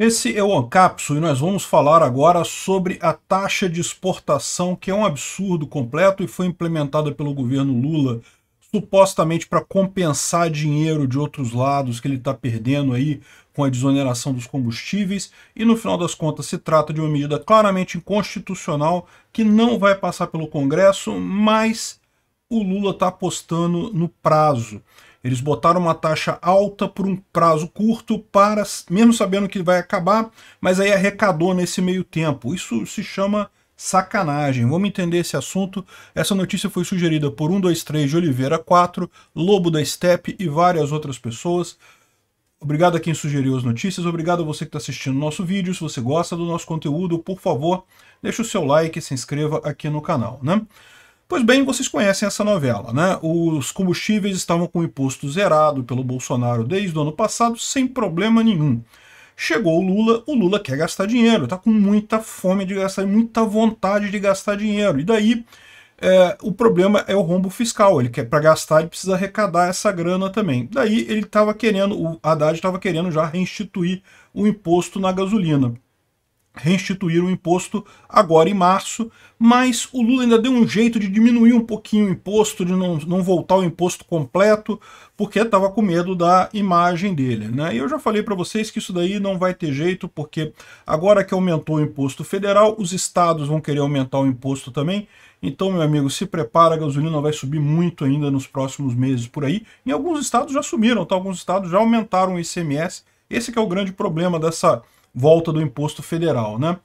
Esse é o Ancapsul e nós vamos falar agora sobre a taxa de exportação, que é um absurdo completo e foi implementada pelo governo Lula supostamente para compensar dinheiro de outros lados que ele está perdendo aí com a desoneração dos combustíveis e no final das contas se trata de uma medida claramente inconstitucional que não vai passar pelo Congresso, mas o Lula está apostando no prazo. Eles botaram uma taxa alta por um prazo curto, para mesmo sabendo que vai acabar, mas aí arrecadou nesse meio tempo. Isso se chama sacanagem. Vamos entender esse assunto. Essa notícia foi sugerida por 123 de Oliveira 4, Lobo da Steppe e várias outras pessoas. Obrigado a quem sugeriu as notícias, obrigado a você que está assistindo o nosso vídeo. Se você gosta do nosso conteúdo, por favor, deixe o seu like e se inscreva aqui no canal. Né? Pois bem, vocês conhecem essa novela, né? Os combustíveis estavam com o imposto zerado pelo Bolsonaro desde o ano passado, sem problema nenhum. Chegou o Lula, o Lula quer gastar dinheiro, tá com muita fome de gastar, muita vontade de gastar dinheiro. E daí é, o problema é o rombo fiscal. Ele quer para gastar, ele precisa arrecadar essa grana também. Daí ele estava querendo, o Haddad estava querendo já reinstituir o imposto na gasolina reinstituir o imposto agora em março, mas o Lula ainda deu um jeito de diminuir um pouquinho o imposto, de não, não voltar o imposto completo, porque estava com medo da imagem dele. Né? E eu já falei para vocês que isso daí não vai ter jeito, porque agora que aumentou o imposto federal, os estados vão querer aumentar o imposto também, então, meu amigo, se prepara, a gasolina vai subir muito ainda nos próximos meses por aí. Em alguns estados já subiram, tá? alguns estados já aumentaram o ICMS, esse é o grande problema dessa volta do imposto federal, né?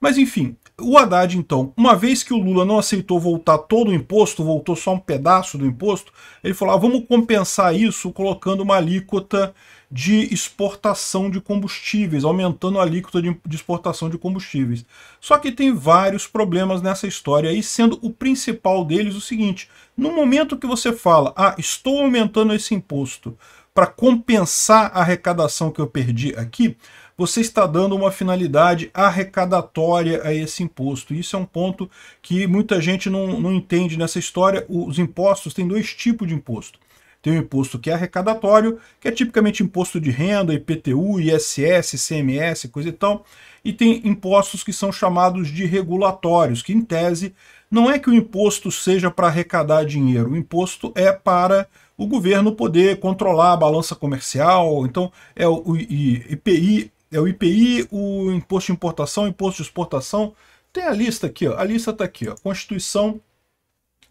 Mas enfim, o Haddad, então, uma vez que o Lula não aceitou voltar todo o imposto, voltou só um pedaço do imposto, ele falou: ah, vamos compensar isso colocando uma alíquota de exportação de combustíveis, aumentando a alíquota de, de exportação de combustíveis. Só que tem vários problemas nessa história, e sendo o principal deles o seguinte: no momento que você fala, ah, estou aumentando esse imposto para compensar a arrecadação que eu perdi aqui, você está dando uma finalidade arrecadatória a esse imposto. Isso é um ponto que muita gente não, não entende nessa história. Os impostos têm dois tipos de imposto. Tem o um imposto que é arrecadatório, que é tipicamente imposto de renda, IPTU, ISS, CMS, coisa e tal. E tem impostos que são chamados de regulatórios, que em tese não é que o imposto seja para arrecadar dinheiro, o imposto é para o governo poder controlar a balança comercial, então é o IPI é o IPI, o imposto de importação, imposto de exportação. Tem a lista aqui, ó. A lista está aqui, ó. Constituição,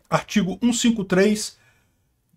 artigo 153,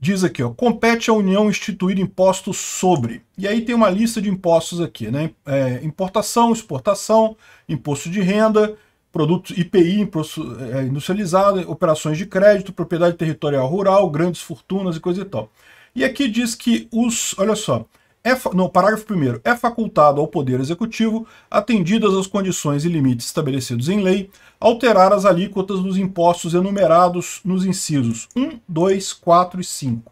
diz aqui, ó, compete à União instituir impostos sobre. E aí tem uma lista de impostos aqui, né? É, importação, exportação, imposto de renda, produtos IPI, imposto é, industrializado, operações de crédito, propriedade territorial rural, grandes fortunas e coisa e tal. E aqui diz que os, olha só, é, parágrafo 1 É facultado ao Poder Executivo, atendidas as condições e limites estabelecidos em lei, alterar as alíquotas dos impostos enumerados nos incisos 1, 2, 4 e 5.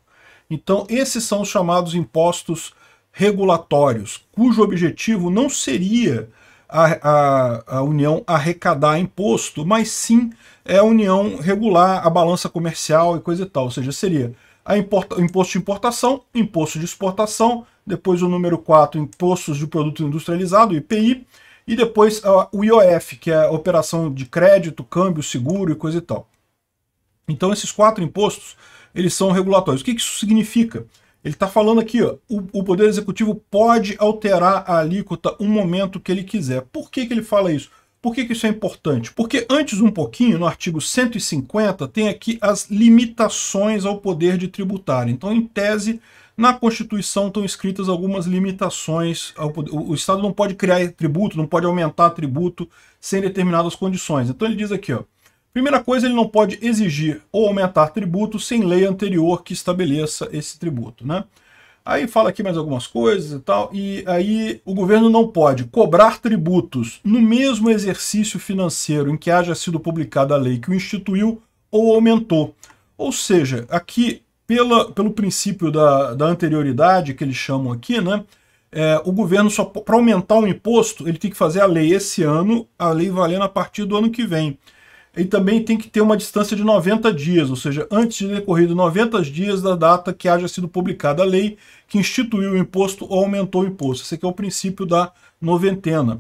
Então, esses são os chamados impostos regulatórios, cujo objetivo não seria a, a, a, União arrecadar imposto, mas sim é a União regular a balança comercial e coisa e tal. Ou seja, seria a imposto de importação, imposto de exportação, depois o número 4, Impostos de Produto Industrializado, IPI, e depois o IOF, que é a operação de crédito, câmbio, seguro e coisa e tal. Então esses quatro impostos, eles são regulatórios. O que, que isso significa? Ele está falando aqui, ó, o, o, Poder Executivo pode alterar a alíquota um momento que ele quiser. Por que, que ele fala isso? Por que, que isso é importante? Porque antes um pouquinho, no artigo 150, tem aqui as limitações ao poder de tributar. Então, em tese, na Constituição estão escritas algumas limitações. o Estado não pode criar tributo, não pode aumentar tributo sem determinadas condições. Então ele diz aqui, ó. Primeira coisa, ele não pode exigir ou aumentar tributo sem lei anterior que estabeleça esse tributo, né? Aí fala aqui mais algumas coisas e tal, e aí o governo não pode cobrar tributos no mesmo exercício financeiro em que haja sido publicada a lei que o instituiu ou aumentou. Ou seja, aqui, pela, pelo princípio da, da anterioridade que eles chamam aqui, né, é, o governo só para aumentar o imposto, ele tem que fazer a lei esse ano, a lei valendo a partir do ano que vem e também tem que ter uma distância de 90 dias, ou seja, antes de decorrido 90 dias da data que haja sido publicada a lei que instituiu o imposto ou aumentou o imposto. Esse aqui é o princípio da noventena.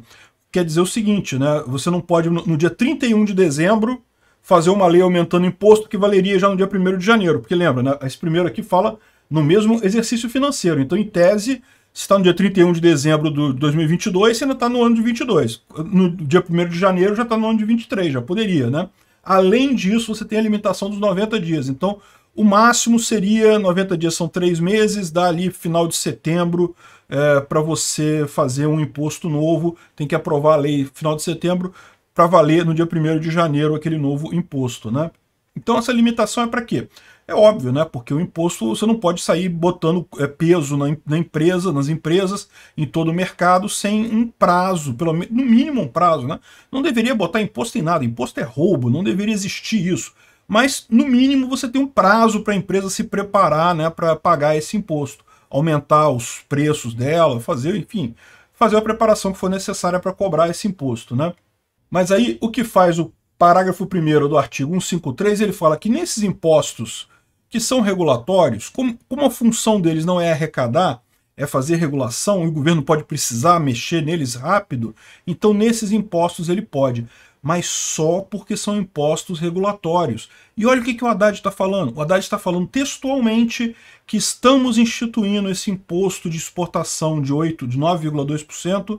Quer dizer o seguinte, né? você não pode, no dia 31 de dezembro, fazer uma lei aumentando imposto que valeria já no dia 1 de janeiro, porque lembra, né? esse primeiro aqui fala no mesmo exercício financeiro. Então, em tese, se está no dia 31 de dezembro de 2022, você ainda está no ano de 22. No dia 1 de janeiro já está no ano de 23, já poderia, né? Além disso, você tem a limitação dos 90 dias. Então, o máximo seria 90 dias, são três meses, dá ali final de setembro é, para você fazer um imposto novo, tem que aprovar a lei final de setembro para valer no dia 1 de janeiro aquele novo imposto, né? Então essa limitação é para quê? É óbvio, né? Porque o imposto você não pode sair botando é, peso na, empresa, nas empresas, em todo o mercado, sem um prazo, pelo no mínimo um prazo, né? Não deveria botar imposto em nada, imposto é roubo, não deveria existir isso. Mas, no mínimo, você tem um prazo para a empresa se preparar né, para pagar esse imposto, aumentar os preços dela, fazer, enfim, fazer a preparação que for necessária para cobrar esse imposto. Né? Mas aí, o que faz o parágrafo 1 do artigo 153, ele fala que nesses impostos que são regulatórios, como, como a função deles não é arrecadar, é fazer regulação, e o governo pode precisar mexer neles rápido, então nesses impostos ele pode, mas só porque são impostos regulatórios. E olha o que, que o Haddad está falando. O Haddad está falando textualmente que estamos instituindo esse imposto de exportação de 8, de 9,2%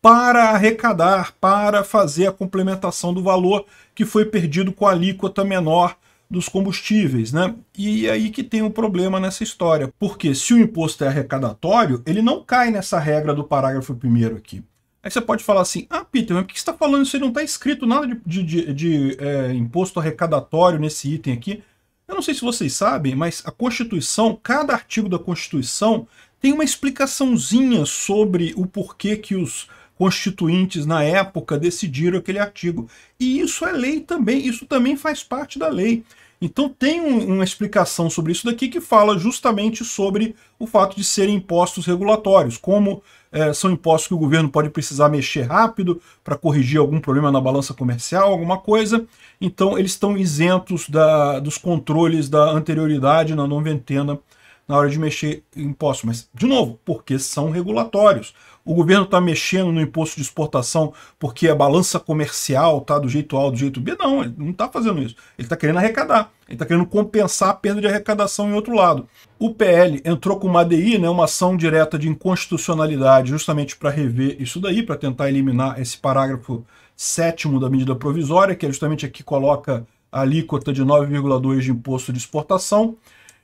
para arrecadar, para fazer a complementação do valor que foi perdido com a alíquota menor dos combustíveis, né? E é aí que tem o um problema nessa história, porque se o imposto é arrecadatório, ele não cai nessa regra do parágrafo primeiro aqui. Aí você pode falar assim, ah, Peter, mas por que você está falando isso aí? Não está escrito nada de, de, de, de é, imposto arrecadatório nesse item aqui. Eu não sei se vocês sabem, mas a Constituição, cada artigo da Constituição tem uma explicaçãozinha sobre o porquê que os constituintes na época decidiram aquele artigo. E isso é lei também, isso também faz parte da lei. Então tem um, uma explicação sobre isso daqui que fala justamente sobre o fato de serem impostos regulatórios, como é, são impostos que o governo pode precisar mexer rápido para corrigir algum problema na balança comercial, alguma coisa. Então eles estão isentos da, dos controles da anterioridade na noventena na hora de mexer em impostos. Mas, de novo, porque são regulatórios. O governo está mexendo no imposto de exportação porque a balança comercial está do jeito A ou do jeito B? Não, ele não está fazendo isso. Ele está querendo arrecadar. Ele está querendo compensar a perda de arrecadação em outro lado. O PL entrou com uma ADI, né, uma ação direta de inconstitucionalidade, justamente para rever isso daí, para tentar eliminar esse parágrafo sétimo da medida provisória, que é justamente aqui coloca a alíquota de 9,2% de imposto de exportação.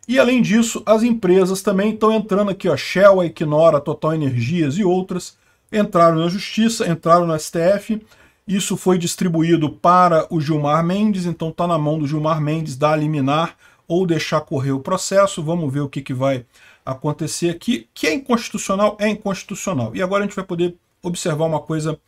E além disso, as empresas também estão entrando aqui, ó, Shell, a Equinora, Total Energias e outras, entraram na justiça, entraram no STF. Isso foi distribuído para o Gilmar Mendes, então está na mão do Gilmar Mendes dar liminar ou deixar correr o processo. Vamos ver o que, que vai acontecer aqui. Que é inconstitucional, é inconstitucional. E agora a gente vai poder observar uma coisa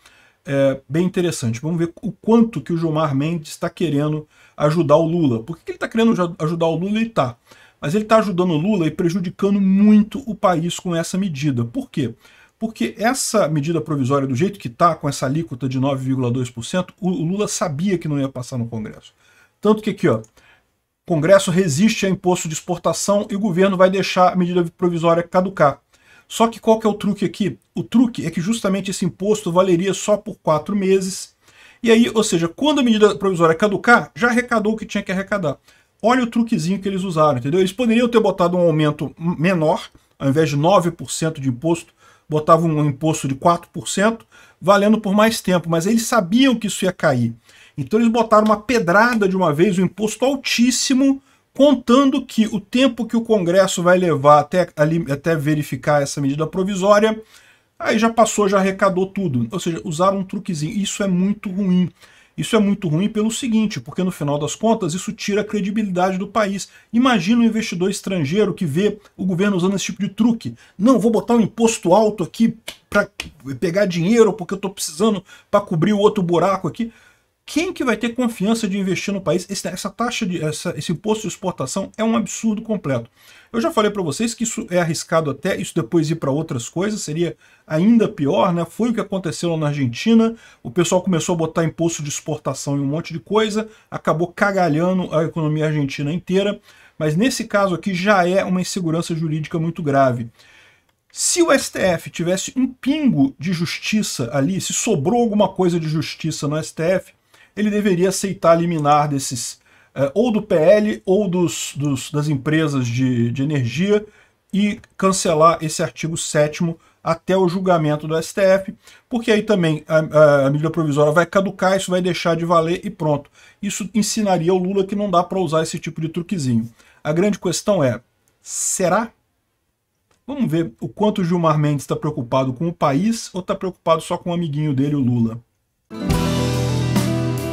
é, bem interessante. Vamos ver o quanto que o Gilmar Mendes está querendo ajudar o Lula. Por que, que ele está querendo ajudar o Lula? Ele está mas ele está ajudando o Lula e prejudicando muito o país com essa medida. Por quê? Porque essa medida provisória, do jeito que está, com essa alíquota de 9,2%, o Lula sabia que não ia passar no Congresso. Tanto que aqui, ó, Congresso resiste a imposto de exportação e o governo vai deixar a medida provisória caducar. Só que qual que é o truque aqui? O truque é que justamente esse imposto valeria só por quatro meses. E aí, ou seja, quando a medida provisória caducar, já arrecadou o que tinha que arrecadar. Olha o truquezinho que eles usaram, entendeu? Eles poderiam ter botado um aumento menor, ao invés de 9% de imposto, botavam um imposto de 4%, valendo por mais tempo, mas eles sabiam que isso ia cair. Então eles botaram uma pedrada de uma vez, um imposto altíssimo, contando que o tempo que o Congresso vai levar até, ali, até verificar essa medida provisória, aí já passou, já arrecadou tudo. Ou seja, usaram um truquezinho. Isso é muito ruim. Isso é muito ruim pelo seguinte, porque no final das contas isso tira a credibilidade do país. Imagina um investidor estrangeiro que vê o governo usando esse tipo de truque. Não, vou botar um imposto alto aqui para pegar dinheiro porque eu estou precisando para cobrir o outro buraco aqui. Quem que vai ter confiança de investir no país? essa taxa de essa, esse imposto de exportação é um absurdo completo. Eu já falei para vocês que isso é arriscado até isso depois ir para outras coisas seria ainda pior, né? Foi o que aconteceu na Argentina. O pessoal começou a botar imposto de exportação em um monte de coisa, acabou cagalhando a economia argentina inteira. Mas nesse caso aqui já é uma insegurança jurídica muito grave. Se o STF tivesse um pingo de justiça ali, se sobrou alguma coisa de justiça no STF, ele deveria aceitar liminar desses, é, ou do PL ou dos, dos das empresas de, de energia e cancelar esse artigo 7 até o julgamento do STF, porque aí também a, a, medida provisória vai caducar, isso vai deixar de valer e pronto. Isso ensinaria ao Lula que não dá para usar esse tipo de truquezinho. A grande questão é, será? Vamos ver o quanto Gilmar Mendes está preocupado com o país ou está preocupado só com o amiguinho dele, o Lula.